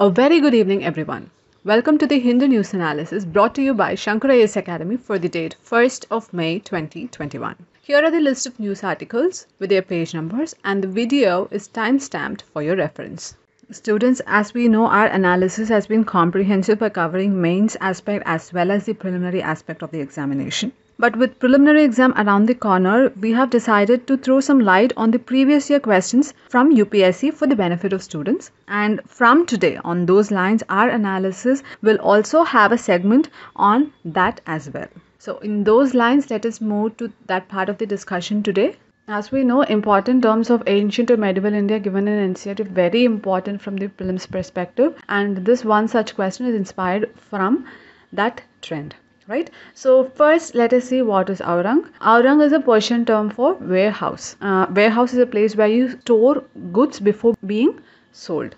A very good evening, everyone. Welcome to the Hindu News Analysis brought to you by Shankar Yes Academy for the date 1st of May 2021. Here are the list of news articles with their page numbers and the video is time-stamped for your reference. Students, as we know, our analysis has been comprehensive by covering mains aspect as well as the preliminary aspect of the examination. But with preliminary exam around the corner, we have decided to throw some light on the previous year questions from UPSC for the benefit of students. And from today, on those lines, our analysis will also have a segment on that as well. So, in those lines, let us move to that part of the discussion today. As we know, important terms of ancient or medieval India given in NCERT very important from the prelims perspective, and this one such question is inspired from that trend right? So first, let us see what is aurang. Aurang is a Persian term for warehouse. Uh, warehouse is a place where you store goods before being sold.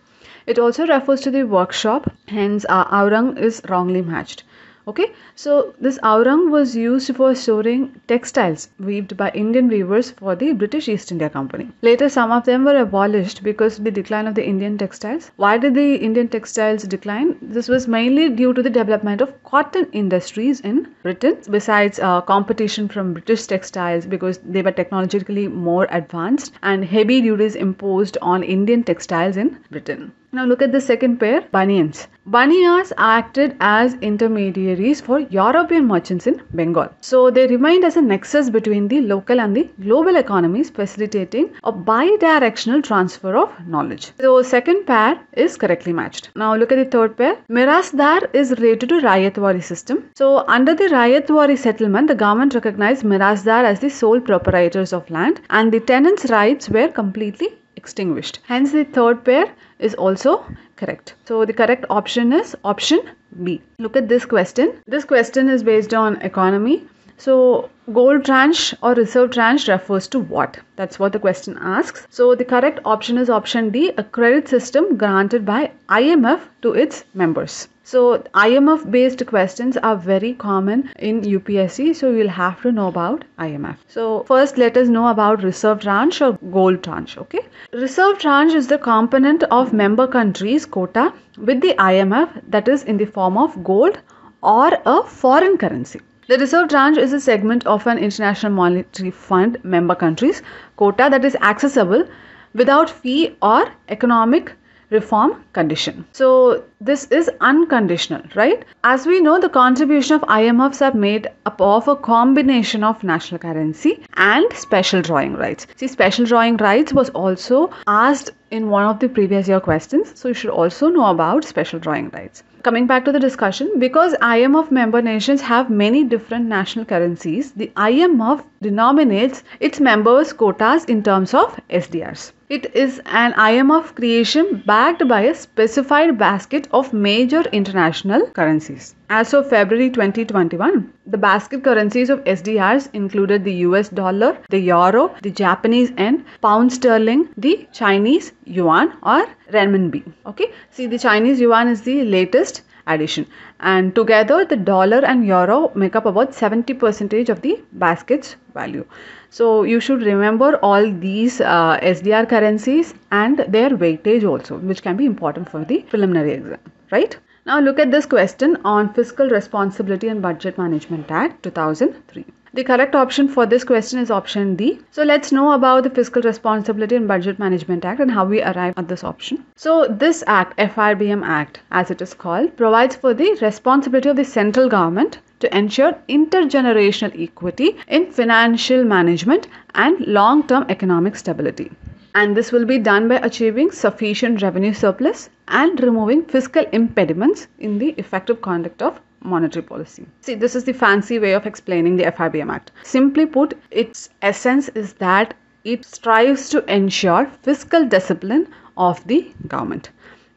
It also refers to the workshop, hence, uh, aurang is wrongly matched. Okay, so this aurang was used for storing textiles weaved by Indian weavers for the British East India Company. Later, some of them were abolished because of the decline of the Indian textiles. Why did the Indian textiles decline? This was mainly due to the development of cotton industries in Britain, besides uh, competition from British textiles because they were technologically more advanced and heavy duties imposed on Indian textiles in Britain. Now look at the second pair, Banians. Baniyas acted as intermediaries for European merchants in Bengal. So they remained as a nexus between the local and the global economies, facilitating a bi-directional transfer of knowledge. So second pair is correctly matched. Now look at the third pair. Mirasdar is related to Rayatwari system. So under the Rayatwari settlement, the government recognized Mirasdar as the sole proprietors of land and the tenants' rights were completely extinguished. Hence the third pair is also correct. So the correct option is option B. Look at this question. This question is based on economy so, gold tranche or reserve tranche refers to what? That's what the question asks. So, the correct option is option D a credit system granted by IMF to its members. So, IMF based questions are very common in UPSC, so you'll have to know about IMF. So, first let us know about reserve tranche or gold tranche, okay? Reserve tranche is the component of member countries' quota with the IMF that is in the form of gold or a foreign currency. The reserve tranche is a segment of an International Monetary Fund member countries quota that is accessible without fee or economic reform condition. So this is unconditional, right? As we know, the contribution of IMFs are made up of a combination of national currency and special drawing rights. See, special drawing rights was also asked in one of the previous year questions, so you should also know about special drawing rights coming back to the discussion, because IMF member nations have many different national currencies, the IMF denominates its members' quotas in terms of SDRs. It is an IMF creation backed by a specified basket of major international currencies. As of February 2021, the basket currencies of SDRs included the US dollar, the euro, the Japanese yen, pound sterling, the Chinese yuan or renminbi. Okay, see the Chinese yuan is the latest addition and together the dollar and euro make up about 70 percent of the basket's value so you should remember all these uh, sdr currencies and their weightage also which can be important for the preliminary exam right now look at this question on Fiscal Responsibility and Budget Management Act 2003. The correct option for this question is option D. So let's know about the Fiscal Responsibility and Budget Management Act and how we arrive at this option. So this act, FRBM Act as it is called, provides for the responsibility of the central government to ensure intergenerational equity in financial management and long-term economic stability and this will be done by achieving sufficient revenue surplus and removing fiscal impediments in the effective conduct of monetary policy. See, this is the fancy way of explaining the FIBM Act. Simply put, its essence is that it strives to ensure fiscal discipline of the government.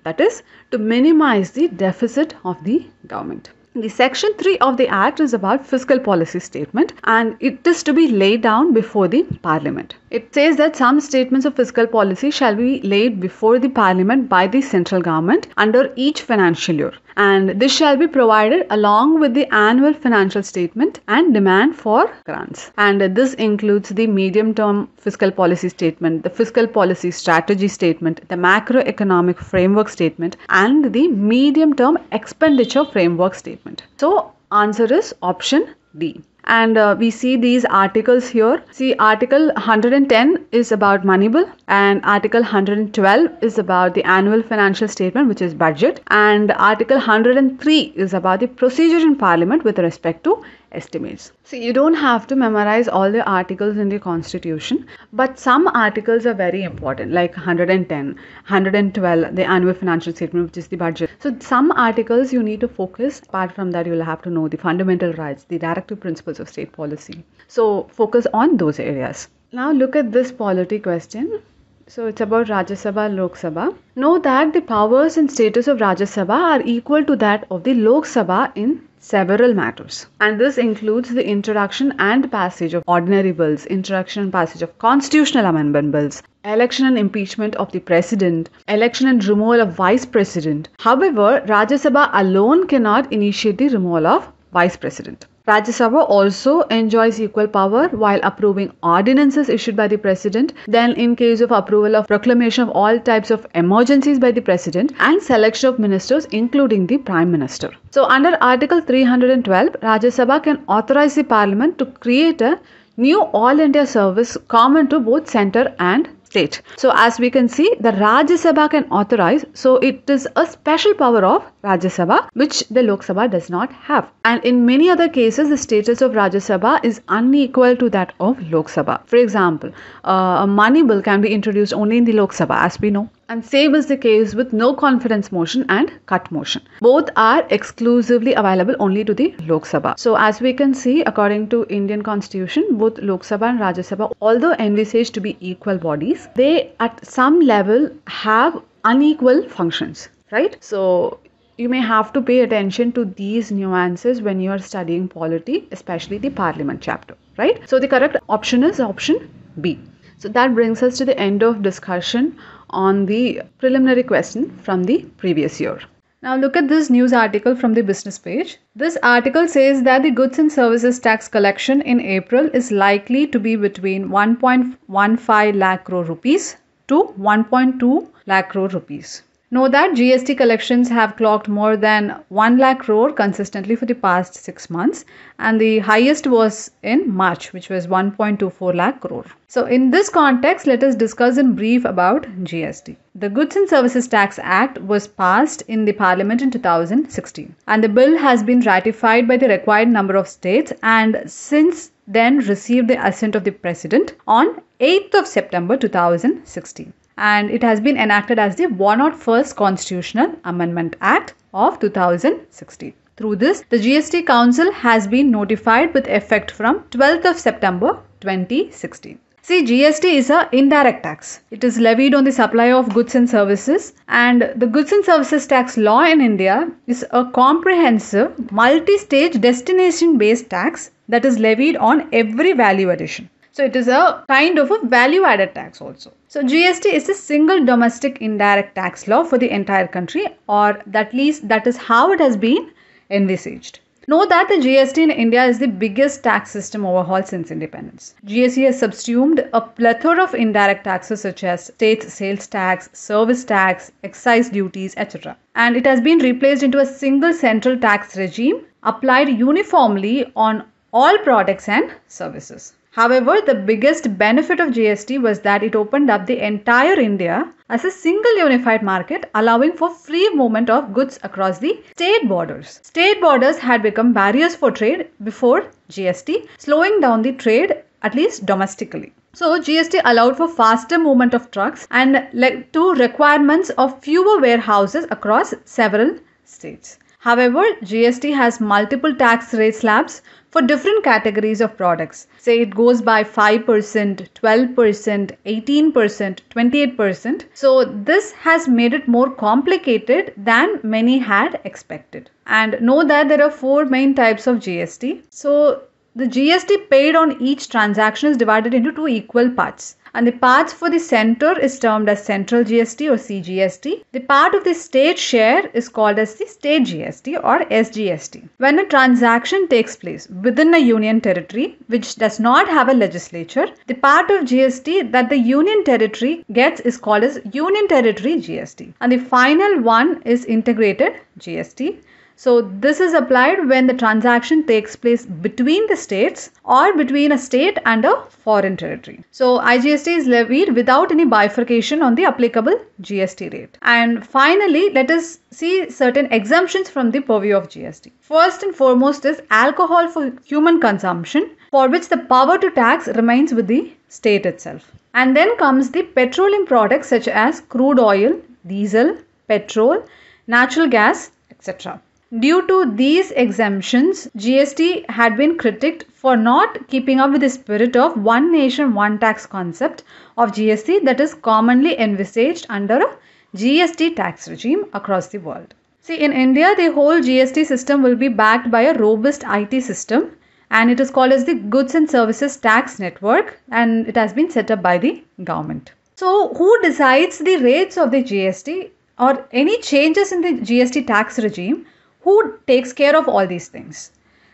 That is, to minimize the deficit of the government. The section 3 of the Act is about fiscal policy statement and it is to be laid down before the Parliament. It says that some statements of fiscal policy shall be laid before the Parliament by the central government under each financial year and this shall be provided along with the annual financial statement and demand for grants and this includes the medium term fiscal policy statement the fiscal policy strategy statement the macroeconomic framework statement and the medium term expenditure framework statement so answer is option d and uh, we see these articles here see article 110 is about moneyball and article 112 is about the annual financial statement which is budget and article 103 is about the procedure in parliament with respect to estimates. So you don't have to memorize all the articles in the constitution, but some articles are very important like 110, 112, the annual financial statement which is the budget. So some articles you need to focus. Apart from that you will have to know the fundamental rights, the directive principles of state policy. So focus on those areas. Now look at this polity question. So it's about Rajya Sabha, Lok Sabha. Know that the powers and status of Rajya Sabha are equal to that of the Lok Sabha in several matters. And this includes the introduction and passage of ordinary bills, introduction and passage of constitutional amendment bills, election and impeachment of the president, election and removal of vice president. However, Rajya Sabha alone cannot initiate the removal of vice president. Rajya Sabha also enjoys equal power while approving ordinances issued by the President, then in case of approval of proclamation of all types of emergencies by the President and selection of ministers including the Prime Minister. So under Article 312, Rajya Sabha can authorize the Parliament to create a new All India service common to both centre and state. So as we can see, the Rajya Sabha can authorize. So it is a special power of Rajya Sabha which the Lok Sabha does not have. And in many other cases, the status of Rajya Sabha is unequal to that of Lok Sabha. For example, uh, a money bill can be introduced only in the Lok Sabha as we know and same is the case with no confidence motion and cut motion. Both are exclusively available only to the Lok Sabha. So as we can see according to Indian constitution both Lok Sabha and Rajya Sabha although envisaged to be equal bodies they at some level have unequal functions right so you may have to pay attention to these nuances when you are studying polity especially the parliament chapter right so the correct option is option b so that brings us to the end of discussion on the preliminary question from the previous year. Now, look at this news article from the business page. This article says that the goods and services tax collection in April is likely to be between 1.15 lakh crore rupees to 1.2 lakh crore rupees. Know that GST collections have clocked more than 1 lakh crore consistently for the past 6 months and the highest was in March which was 1.24 lakh crore. So in this context let us discuss in brief about GST. The Goods and Services Tax Act was passed in the parliament in 2016 and the bill has been ratified by the required number of states and since then received the assent of the president on 8th of September 2016 and it has been enacted as the 101st Constitutional Amendment Act of 2016. Through this, the GST Council has been notified with effect from 12th of September 2016. See, GST is a indirect tax. It is levied on the supply of goods and services and the goods and services tax law in India is a comprehensive multi-stage destination based tax that is levied on every value addition. So it is a kind of a value added tax also. So GST is a single domestic indirect tax law for the entire country or at least that is how it has been envisaged. Know that the GST in India is the biggest tax system overhaul since independence. GST has subsumed a plethora of indirect taxes such as state sales tax, service tax, excise duties, etc. And it has been replaced into a single central tax regime applied uniformly on all products and services. However, the biggest benefit of GST was that it opened up the entire India as a single unified market, allowing for free movement of goods across the state borders. State borders had become barriers for trade before GST, slowing down the trade at least domestically. So GST allowed for faster movement of trucks and led to requirements of fewer warehouses across several states. However, GST has multiple tax rate slabs for different categories of products. Say it goes by 5%, 12%, 18%, 28%. So this has made it more complicated than many had expected. And know that there are four main types of GST. So the GST paid on each transaction is divided into two equal parts and the part for the center is termed as central GST or CGST. The part of the state share is called as the state GST or SGST. When a transaction takes place within a union territory which does not have a legislature, the part of GST that the union territory gets is called as union territory GST and the final one is integrated GST so this is applied when the transaction takes place between the states or between a state and a foreign territory. So IGST is levied without any bifurcation on the applicable GST rate. And finally, let us see certain exemptions from the purview of GST. First and foremost is alcohol for human consumption for which the power to tax remains with the state itself. And then comes the petroleum products such as crude oil, diesel, petrol, natural gas, etc. Due to these exemptions, GST had been critiqued for not keeping up with the spirit of one nation, one tax concept of GST that is commonly envisaged under a GST tax regime across the world. See, in India, the whole GST system will be backed by a robust IT system and it is called as the Goods and Services Tax Network and it has been set up by the government. So, who decides the rates of the GST or any changes in the GST tax regime who takes care of all these things?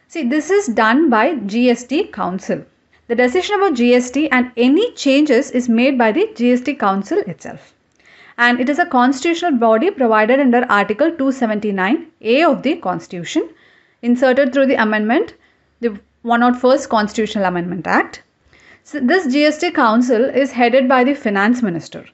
See, this is done by GST Council. The decision about GST and any changes is made by the GST Council itself. And it is a constitutional body provided under Article 279A of the Constitution, inserted through the amendment, the 101st Constitutional Amendment Act. So this GST Council is headed by the Finance Minister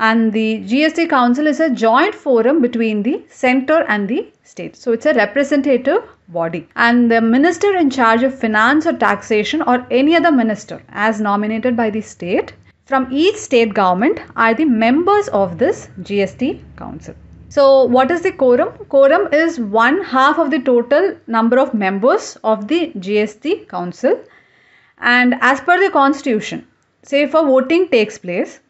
and the GST Council is a joint forum between the center and the state. So it's a representative body and the minister in charge of finance or taxation or any other minister as nominated by the state from each state government are the members of this GST Council. So, what is the quorum? Quorum is one half of the total number of members of the GST Council. And as per the constitution, say if a voting takes place,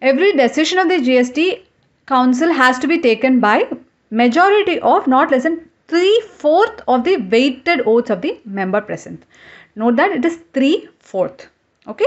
every decision of the GST Council has to be taken by majority of not less than three fourth of the weighted votes of the member present. Note that it is three fourth. Okay,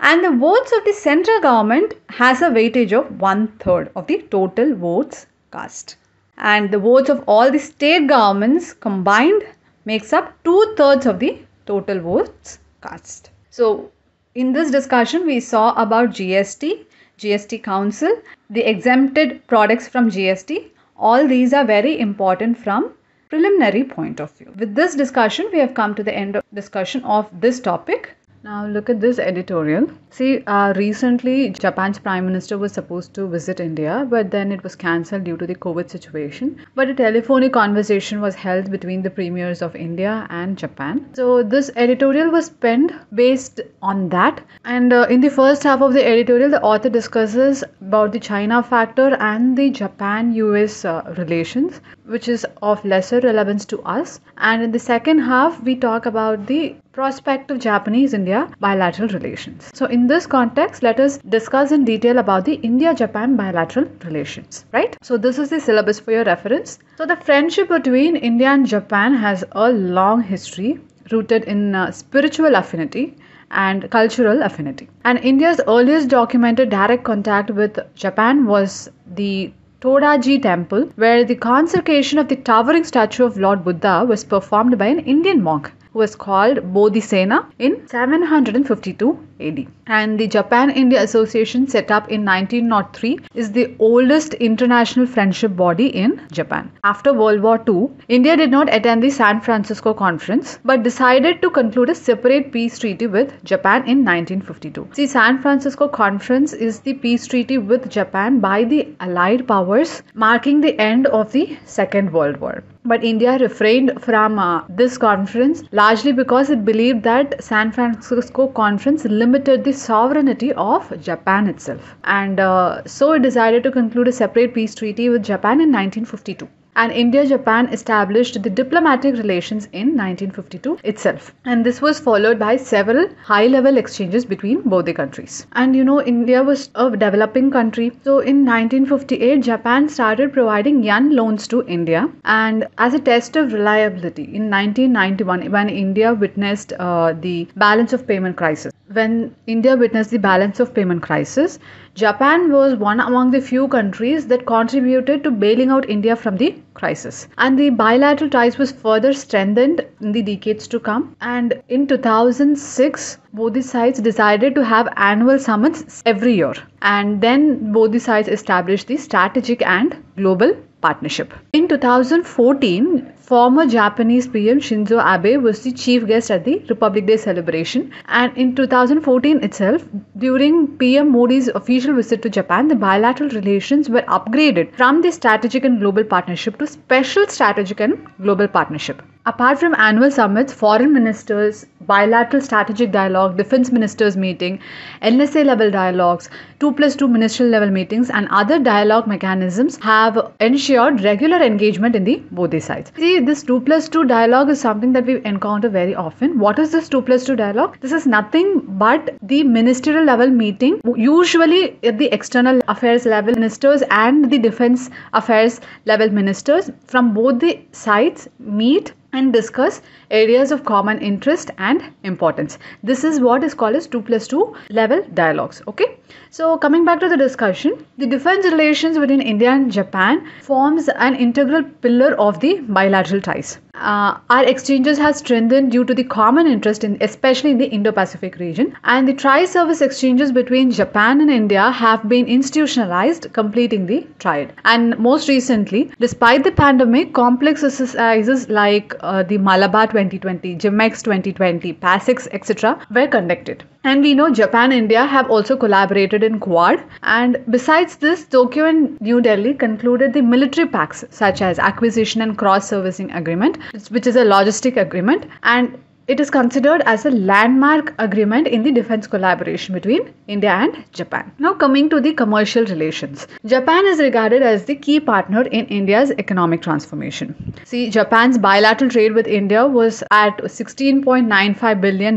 and the votes of the central government has a weightage of one third of the total votes cast, and the votes of all the state governments combined makes up two thirds of the total votes cast. So in this discussion we saw about GST GST Council, the exempted products from GST. All these are very important from preliminary point of view. With this discussion, we have come to the end of discussion of this topic. Now, look at this editorial. See, uh, recently Japan's Prime Minister was supposed to visit India, but then it was cancelled due to the COVID situation. But a telephonic conversation was held between the premiers of India and Japan. So, this editorial was penned based on that. And uh, in the first half of the editorial, the author discusses about the China factor and the Japan US uh, relations, which is of lesser relevance to us. And in the second half, we talk about the prospective Japanese India bilateral relations. So, in this context, let us discuss in detail about the India Japan bilateral relations, right? So, this is the syllabus for your reference. So, the friendship between India and Japan has a long history rooted in uh, spiritual affinity and cultural affinity. And India's earliest documented direct contact with Japan was the Todaji temple, where the consecration of the towering statue of Lord Buddha was performed by an Indian monk who was called Bodhisena in 752 AD. And the Japan India Association, set up in 1903, is the oldest international friendship body in Japan. After World War II, India did not attend the San Francisco Conference but decided to conclude a separate peace treaty with Japan in 1952. The San Francisco Conference is the peace treaty with Japan by the Allied powers, marking the end of the Second World War. But India refrained from uh, this conference largely because it believed that San Francisco conference limited the sovereignty of Japan itself. And uh, so it decided to conclude a separate peace treaty with Japan in 1952 and India Japan established the diplomatic relations in 1952 itself. And this was followed by several high level exchanges between both the countries. And you know, India was a developing country. So in 1958, Japan started providing yen loans to India and as a test of reliability in 1991 when India witnessed uh, the balance of payment crisis. When India witnessed the balance of payment crisis, Japan was one among the few countries that contributed to bailing out India from the crisis. And the bilateral ties was further strengthened in the decades to come. And in 2006, both sides decided to have annual summits every year. And then both sides established the strategic and global partnership. In 2014, former Japanese PM Shinzo Abe was the chief guest at the Republic Day celebration. And in 2014 itself, during PM Modi's official visit to Japan, the bilateral relations were upgraded from the strategic and global partnership to special strategic and global partnership. Apart from annual summits, foreign ministers, bilateral strategic dialogue, defense ministers meeting, NSA level dialogues, 2 plus 2 ministerial level meetings, and other dialogue mechanisms have ensured regular engagement in the both the sides. See, this 2 plus 2 dialogue is something that we encounter very often. What is this 2 plus 2 dialogue? This is nothing but the ministerial level meeting, usually at the external affairs level ministers and the defense affairs level ministers from both the sides meet and discuss areas of common interest and importance. This is what is called as 2 plus 2 level dialogues. Okay. So coming back to the discussion, the defense relations between India and Japan forms an integral pillar of the bilateral ties uh, our exchanges have strengthened due to the common interest in especially in the Indo-Pacific region and the tri-service exchanges between Japan and India have been institutionalized completing the triad and most recently despite the pandemic complex exercises like uh, the Malabar 2020 gymex 2020 PASIX etc were conducted and we know Japan and India have also collaborated in Quad. And besides this, Tokyo and New Delhi concluded the military pacts such as acquisition and cross servicing agreement, which is a logistic agreement, and it is considered as a landmark agreement in the defense collaboration between India and Japan. Now, coming to the commercial relations, Japan is regarded as the key partner in India's economic transformation. See, Japan's bilateral trade with India was at $16.95 billion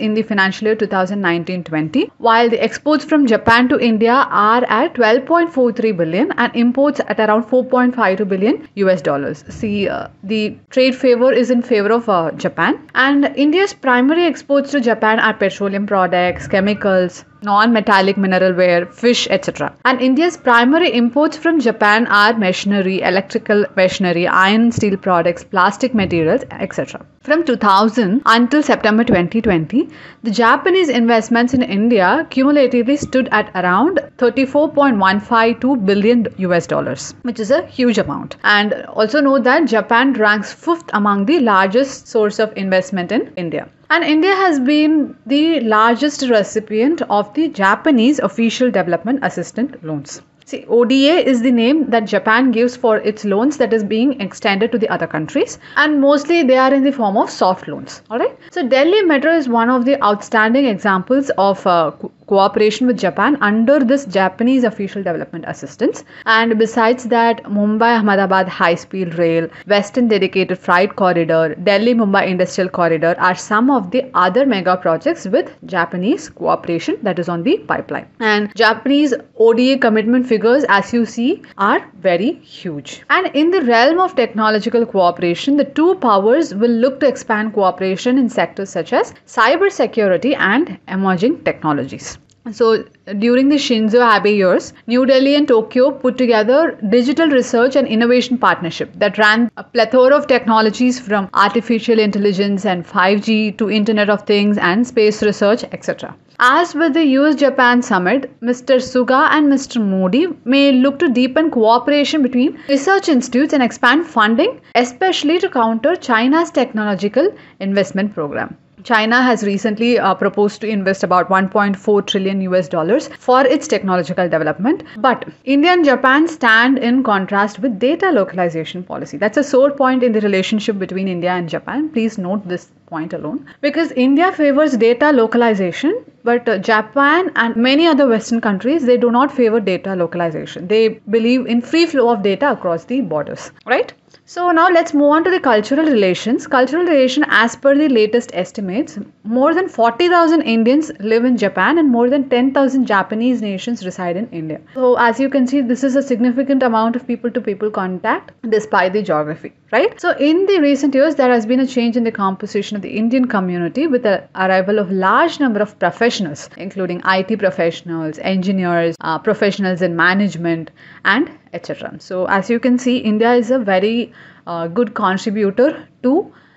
in the financial year 2019 20, while the exports from Japan to India are at 12.43 billion and imports at around 4.52 billion US dollars. See, uh, the trade favor is in favor of uh, Japan and India's primary exports to Japan are petroleum products, chemicals, non-metallic mineral ware, fish, etc. And India's primary imports from Japan are machinery, electrical machinery, iron and steel products, plastic materials, etc. From 2000 until September 2020, the Japanese investments in India cumulatively stood at around 34.152 billion US dollars, which is a huge amount. And also know that Japan ranks fifth among the largest source of investment in India and India has been the largest recipient of the Japanese official development assistance loans. See, ODA is the name that Japan gives for its loans that is being extended to the other countries, and mostly they are in the form of soft loans. All right. So, Delhi Metro is one of the outstanding examples of uh, cooperation with Japan under this Japanese official development assistance. And besides that, Mumbai Ahmedabad high speed rail, Western dedicated freight corridor, Delhi Mumbai industrial corridor are some of the other mega projects with Japanese cooperation that is on the pipeline. And Japanese ODA commitment figures, as you see, are very huge. And in the realm of technological cooperation, the two powers will look to expand cooperation in sectors such as cyber security and emerging technologies. So, during the Shinzo Abe years, New Delhi and Tokyo put together digital research and innovation partnership that ran a plethora of technologies from artificial intelligence and 5G to Internet of Things and space research, etc. As with the US Japan summit, Mr. Suga and Mr. Modi may look to deepen cooperation between research institutes and expand funding, especially to counter China's technological investment program. China has recently uh, proposed to invest about 1.4 trillion US dollars for its technological development. But India and Japan stand in contrast with data localization policy. That's a sore point in the relationship between India and Japan. Please note this point alone because India favors data localization, but uh, Japan and many other Western countries they do not favor data localization. They believe in free flow of data across the borders, right? So now let's move on to the cultural relations. Cultural relation as per the latest estimates, more than 40,000 Indians live in Japan and more than 10,000 Japanese nations reside in India. So as you can see this is a significant amount of people to people contact despite the geography, right? So in the recent years there has been a change in the composition of the Indian community with the arrival of large number of professionals, including IT professionals, engineers, uh, professionals in management, and etc. So, as you can see, India is a very uh, good contributor to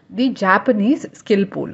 the Japanese skill pool.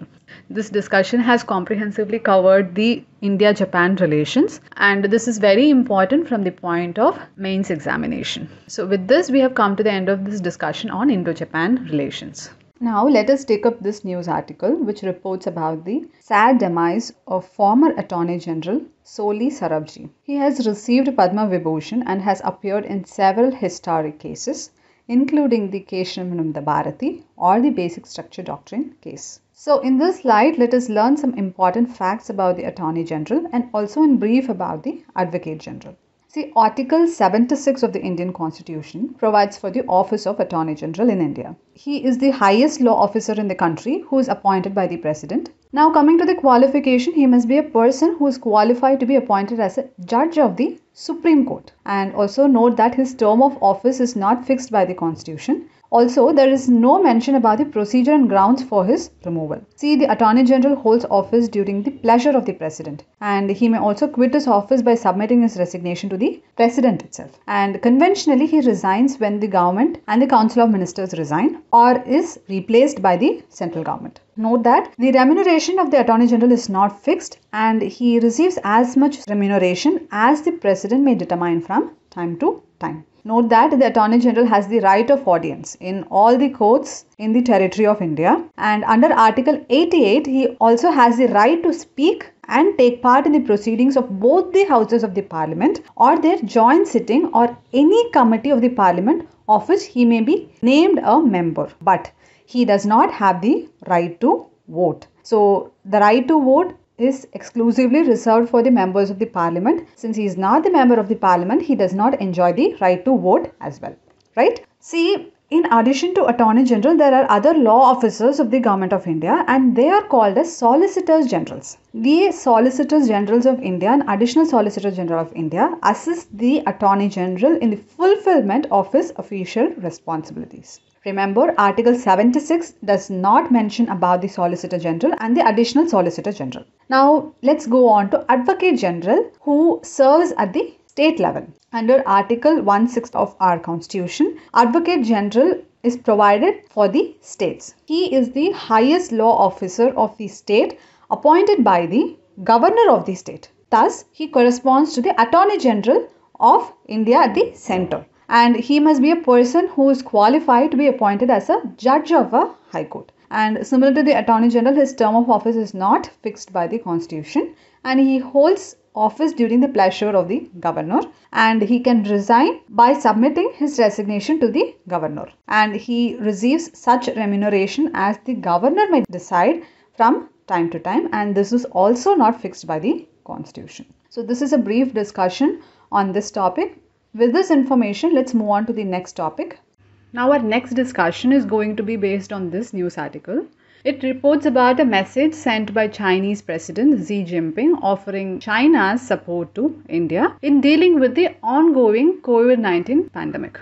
This discussion has comprehensively covered the India Japan relations, and this is very important from the point of mains examination. So, with this, we have come to the end of this discussion on Indo Japan relations. Now, let us take up this news article which reports about the sad demise of former Attorney General Soli Sarabji. He has received Padma Vibhushan and has appeared in several historic cases, including the Keshavananda Bharati or the Basic Structure Doctrine case. So, in this slide, let us learn some important facts about the Attorney General and also in brief about the Advocate General. See, Article 76 of the Indian Constitution provides for the office of Attorney General in India. He is the highest law officer in the country who is appointed by the President. Now, coming to the qualification, he must be a person who is qualified to be appointed as a judge of the Supreme Court. And also note that his term of office is not fixed by the Constitution. Also, there is no mention about the procedure and grounds for his removal. See, the Attorney General holds office during the pleasure of the President, and he may also quit his office by submitting his resignation to the President itself. And conventionally, he resigns when the government and the Council of Ministers resign or is replaced by the central government. Note that the remuneration of the Attorney General is not fixed and he receives as much remuneration as the President may determine from time to time. Note that the Attorney General has the right of audience in all the courts in the territory of India, and under Article 88, he also has the right to speak and take part in the proceedings of both the houses of the parliament or their joint sitting or any committee of the parliament of which he may be named a member. But he does not have the right to vote. So, the right to vote is exclusively reserved for the members of the parliament. Since he is not the member of the parliament, he does not enjoy the right to vote as well. Right? See, in addition to Attorney General, there are other law officers of the Government of India and they are called as Solicitors Generals. The Solicitors Generals of India and Additional Solicitor General of India assist the Attorney General in the fulfillment of his official responsibilities. Remember, Article 76 does not mention about the Solicitor General and the Additional Solicitor General. Now, let's go on to Advocate General who serves at the state level. Under Article 16 of our Constitution, Advocate General is provided for the states. He is the highest law officer of the state appointed by the governor of the state. Thus, he corresponds to the Attorney General of India at the center and he must be a person who is qualified to be appointed as a judge of a high court and similar to the attorney general his term of office is not fixed by the constitution and he holds office during the pleasure of the governor and he can resign by submitting his resignation to the governor and he receives such remuneration as the governor may decide from time to time and this is also not fixed by the constitution so this is a brief discussion on this topic with this information, let's move on to the next topic. Now, our next discussion is going to be based on this news article. It reports about a message sent by Chinese President Xi Jinping offering China's support to India in dealing with the ongoing COVID 19 pandemic.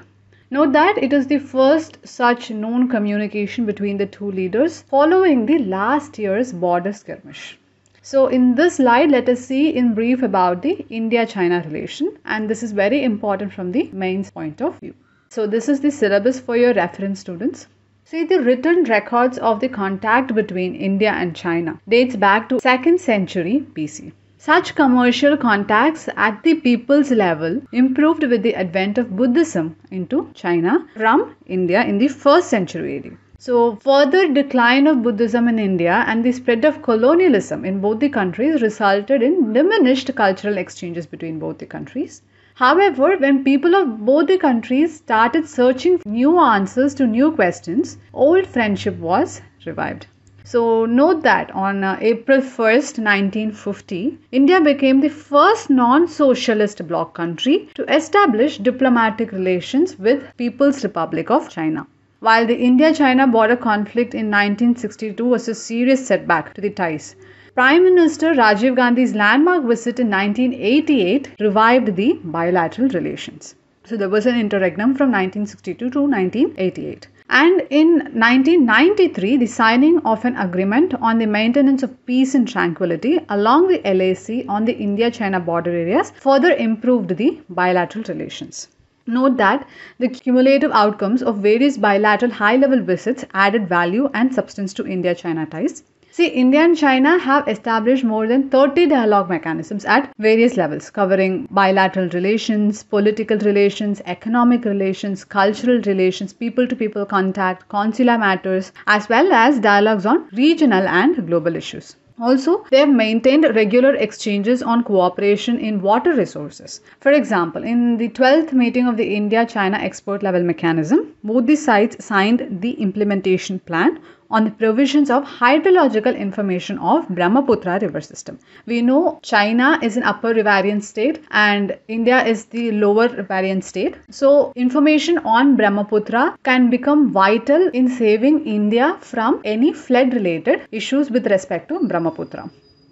Note that it is the first such known communication between the two leaders following the last year's border skirmish. So in this slide, let us see in brief about the India-China relation and this is very important from the mains point of view. So this is the syllabus for your reference students. See the written records of the contact between India and China dates back to 2nd century BC. Such commercial contacts at the people's level improved with the advent of Buddhism into China from India in the 1st century AD. So, further decline of Buddhism in India and the spread of colonialism in both the countries resulted in diminished cultural exchanges between both the countries. However, when people of both the countries started searching new answers to new questions, old friendship was revived. So, note that on uh, April 1st, 1950, India became the first non socialist bloc country to establish diplomatic relations with People's Republic of China while the India China border conflict in 1962 was a serious setback to the ties. Prime Minister Rajiv Gandhi's landmark visit in 1988 revived the bilateral relations. So there was an interregnum from 1962 to 1988. And in 1993, the signing of an agreement on the maintenance of peace and tranquility along the LAC on the India China border areas further improved the bilateral relations. Note that the cumulative outcomes of various bilateral high level visits added value and substance to India China ties. See, India and China have established more than 30 dialogue mechanisms at various levels, covering bilateral relations, political relations, economic relations, cultural relations, people to people contact, consular matters, as well as dialogues on regional and global issues. Also, they have maintained regular exchanges on cooperation in water resources. For example, in the 12th meeting of the India China Export Level Mechanism, both the sides signed the implementation plan on the provisions of hydrological information of Brahmaputra river system. We know China is an upper riverian state and India is the lower riverian state. So information on Brahmaputra can become vital in saving India from any flood related issues with respect to Brahmaputra.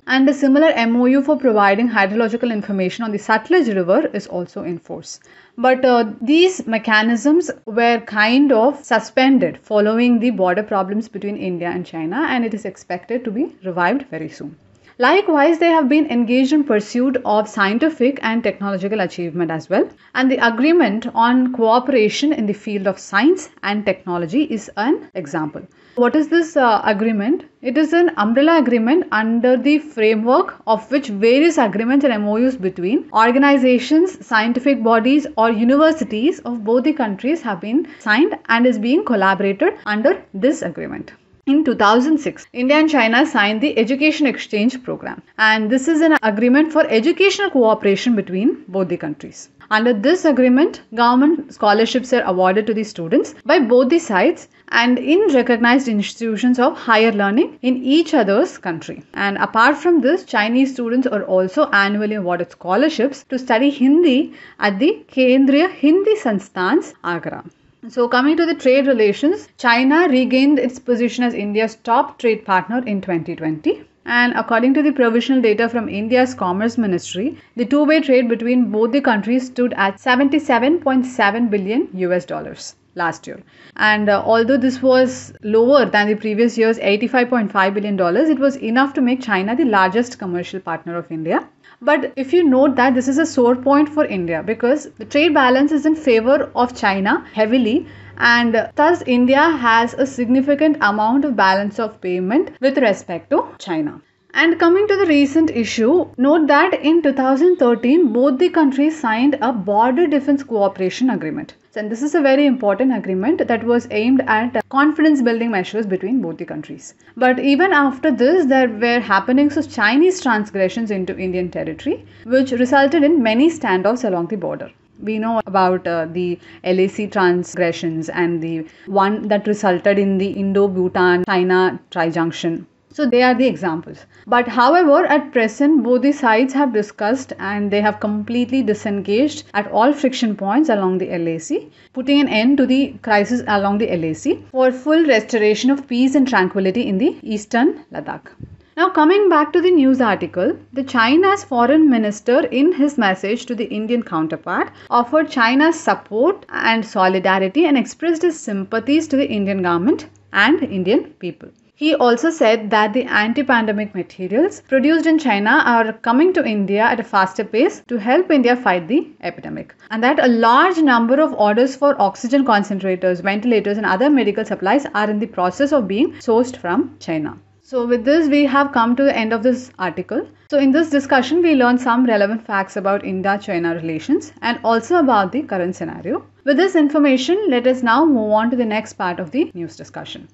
And a similar MOU for providing hydrological information on the Satluj River is also in force. But uh, these mechanisms were kind of suspended following the border problems between India and China, and it is expected to be revived very soon. Likewise, they have been engaged in pursuit of scientific and technological achievement as well. And the agreement on cooperation in the field of science and technology is an example. What is this uh, agreement? It is an umbrella agreement under the framework of which various agreements and MOUs between organizations, scientific bodies, or universities of both the countries have been signed and is being collaborated under this agreement. In 2006, India and China signed the Education Exchange Program, and this is an agreement for educational cooperation between both the countries. Under this agreement, government scholarships are awarded to the students by both the sides and in recognized institutions of higher learning in each other's country. And apart from this, Chinese students are also annually awarded scholarships to study Hindi at the Kendriya Hindi Sanstans, Agra. So, coming to the trade relations, China regained its position as India's top trade partner in 2020. And according to the provisional data from India's Commerce Ministry, the two way trade between both the countries stood at 77.7 billion US dollars last year. And uh, although this was lower than the previous year's $85.5 billion, it was enough to make China the largest commercial partner of India. But if you note that this is a sore point for India because the trade balance is in favor of China heavily and thus India has a significant amount of balance of payment with respect to China. And coming to the recent issue, note that in 2013 both the countries signed a border defense cooperation agreement. And this is a very important agreement that was aimed at uh, confidence building measures between both the countries. But even after this, there were happenings of Chinese transgressions into Indian territory, which resulted in many standoffs along the border we know about uh, the LAC transgressions and the one that resulted in the Indo Bhutan China trijunction. So they are the examples. But however, at present, both the sides have discussed and they have completely disengaged at all friction points along the LAC, putting an end to the crisis along the LAC for full restoration of peace and tranquility in the eastern Ladakh. Now, coming back to the news article, the China's foreign minister, in his message to the Indian counterpart, offered China's support and solidarity and expressed his sympathies to the Indian government and Indian people. He also said that the anti pandemic materials produced in China are coming to India at a faster pace to help India fight the epidemic, and that a large number of orders for oxygen concentrators, ventilators, and other medical supplies are in the process of being sourced from China. So, with this, we have come to the end of this article. So, in this discussion, we learned some relevant facts about India China relations and also about the current scenario. With this information, let us now move on to the next part of the news discussion.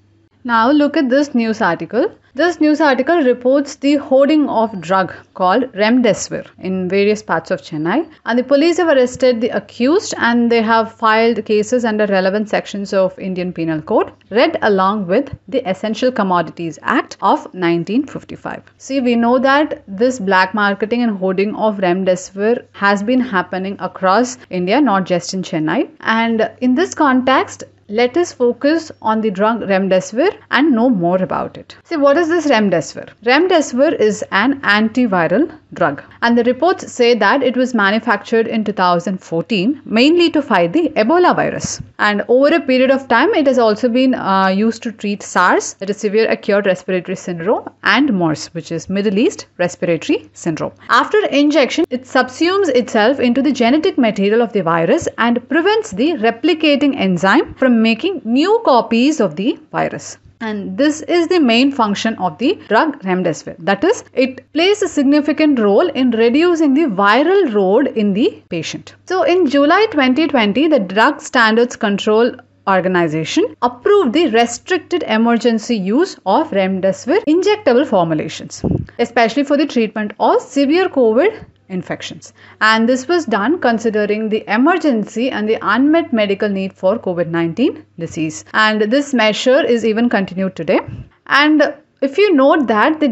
Now look at this news article. This news article reports the hoarding of drug called remdesivir in various parts of Chennai and the police have arrested the accused and they have filed cases under relevant sections of Indian Penal Code read along with the Essential Commodities Act of 1955. See we know that this black marketing and hoarding of remdesivir has been happening across India not just in Chennai and in this context let us focus on the drug remdesivir and know more about it. See, what is this remdesivir? Remdesivir is an antiviral drug, and the reports say that it was manufactured in 2014 mainly to fight the Ebola virus. And over a period of time, it has also been uh, used to treat SARS, that is severe acute respiratory syndrome, and MERS, which is Middle East respiratory syndrome. After injection, it subsumes itself into the genetic material of the virus and prevents the replicating enzyme from making new copies of the virus and this is the main function of the drug remdesivir that is it plays a significant role in reducing the viral load in the patient so in july 2020 the drug standards control organization approved the restricted emergency use of remdesivir injectable formulations especially for the treatment of severe covid infections. And this was done considering the emergency and the unmet medical need for COVID 19 disease. And this measure is even continued today. And if you note that the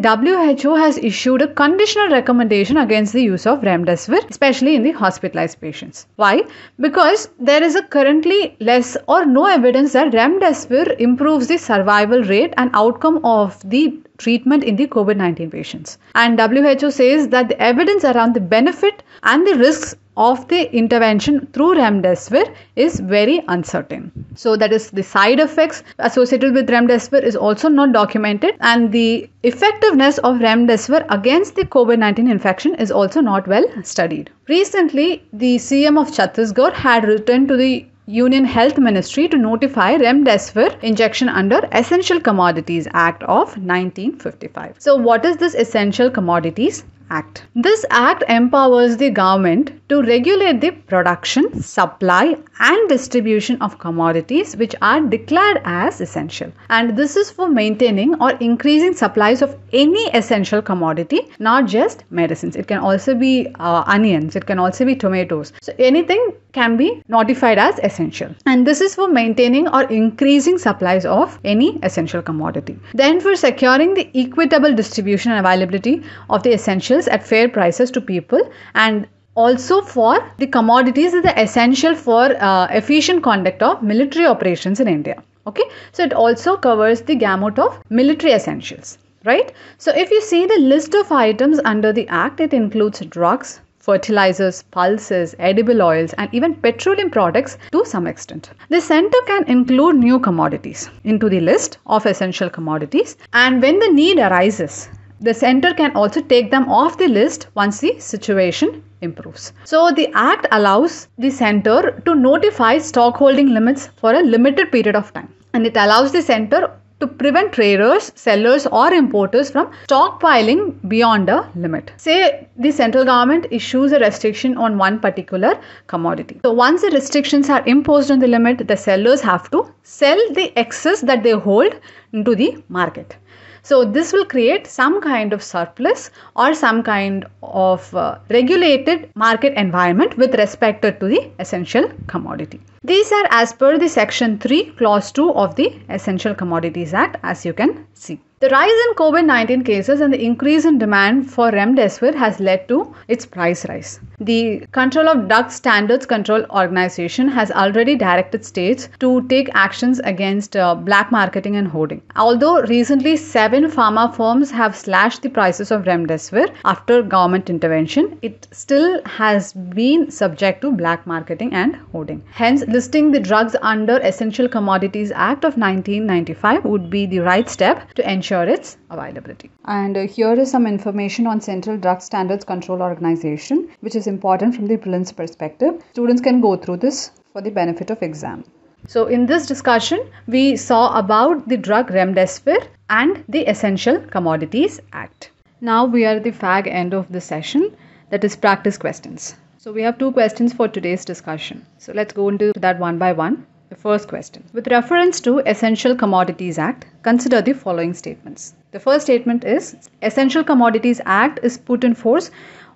WHO has issued a conditional recommendation against the use of remdesivir, especially in the hospitalized patients. Why? Because there is a currently less or no evidence that remdesivir improves the survival rate and outcome of the treatment in the COVID 19 patients. And WHO says that the evidence around the benefit and the risks of the intervention through remdesivir is very uncertain. So that is the side effects associated with remdesivir is also not documented and the effectiveness of remdesivir against the COVID-19 infection is also not well studied. Recently, the CM of Chhattisgarh had written to the Union Health Ministry to notify remdesivir injection under Essential Commodities Act of 1955. So what is this essential commodities Act. This act empowers the government to regulate the production, supply, and distribution of commodities which are declared as essential. And this is for maintaining or increasing supplies of any essential commodity, not just medicines. It can also be uh, onions, it can also be tomatoes. So anything can be notified as essential. And this is for maintaining or increasing supplies of any essential commodity. Then, for securing the equitable distribution and availability of the essential at fair prices to people and also for the commodities that are essential for uh, efficient conduct of military operations in India. Okay, so it also covers the gamut of military essentials, right? So if you see the list of items under the Act, it includes drugs, fertilizers, pulses, edible oils, and even petroleum products to some extent. The center can include new commodities into the list of essential commodities, and when the need arises, the center can also take them off the list once the situation improves. So the act allows the center to notify stockholding limits for a limited period of time and it allows the center to prevent traders, sellers, or importers from stockpiling beyond a limit. Say the central government issues a restriction on one particular commodity. So, once the restrictions are imposed on the limit, the sellers have to sell the excess that they hold into the market. So, this will create some kind of surplus or some kind of uh, regulated market environment with respect to the essential commodity. These are as per the section 3, clause 2 of the Essential Commodities Act, as you can see. The rise in COVID 19 cases and the increase in demand for remdesivir has led to its price rise. The Control of Drugs Standards Control Organization has already directed states to take actions against uh, black marketing and hoarding. Although recently seven pharma firms have slashed the prices of remdesivir after government intervention, it still has been subject to black marketing and hoarding. Hence, listing the drugs under Essential Commodities Act of 1995 would be the right step to ensure ensure its availability. And uh, here is some information on Central Drug Standards Control Organization, which is important from the prelims perspective. Students can go through this for the benefit of exam. So in this discussion, we saw about the drug remdesivir and the Essential Commodities Act. Now we are at the fag end of the session, that is practice questions. So we have two questions for today's discussion. So let's go into that one by one. The first question. With reference to Essential Commodities Act, consider the following statements. The first statement is Essential Commodities Act is put in force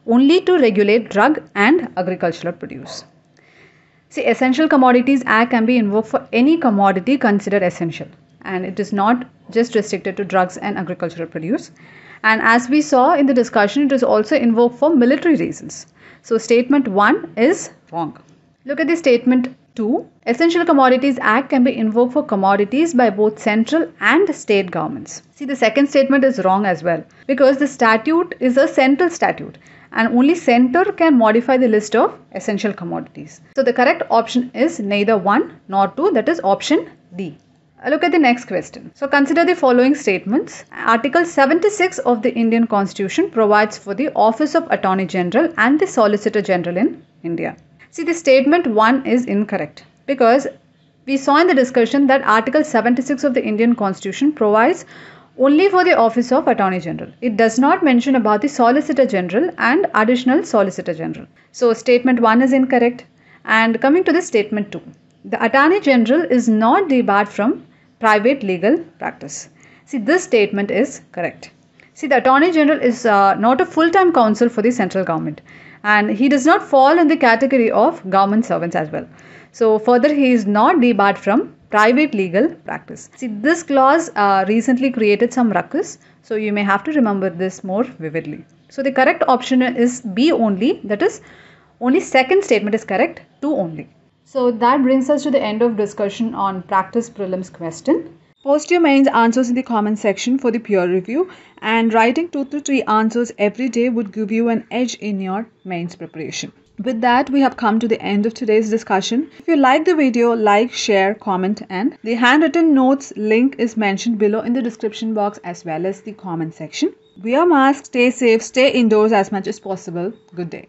only to regulate drug and agricultural produce. See, Essential Commodities Act can be invoked for any commodity considered essential, and it is not just restricted to drugs and agricultural produce. And as we saw in the discussion, it is also invoked for military reasons. So, statement one is wrong. Look at the statement 2. Essential Commodities Act can be invoked for commodities by both central and state governments. See, the second statement is wrong as well because the statute is a central statute and only center can modify the list of essential commodities. So the correct option is neither 1 nor 2 that is option D. Look at the next question. So consider the following statements. Article 76 of the Indian Constitution provides for the office of Attorney General and the Solicitor General in India. See, the statement 1 is incorrect because we saw in the discussion that Article 76 of the Indian Constitution provides only for the office of Attorney General. It does not mention about the Solicitor General and additional Solicitor General. So, statement 1 is incorrect. And coming to the statement 2, the Attorney General is not debarred from private legal practice. See, this statement is correct. See, the Attorney General is uh, not a full time counsel for the central government and he does not fall in the category of government servants as well. So, further, he is not debarred from private legal practice. See, this clause uh, recently created some ruckus, so you may have to remember this more vividly. So, the correct option is B only, that is, only second statement is correct, 2 only. So, that brings us to the end of discussion on practice prelims question. Post your mains answers in the comment section for the peer review and writing 2 to 3 answers every day would give you an edge in your mains preparation. With that, we have come to the end of today's discussion. If you like the video, like, share, comment and the handwritten notes link is mentioned below in the description box as well as the comment section. Wear masks, stay safe, stay indoors as much as possible. Good day.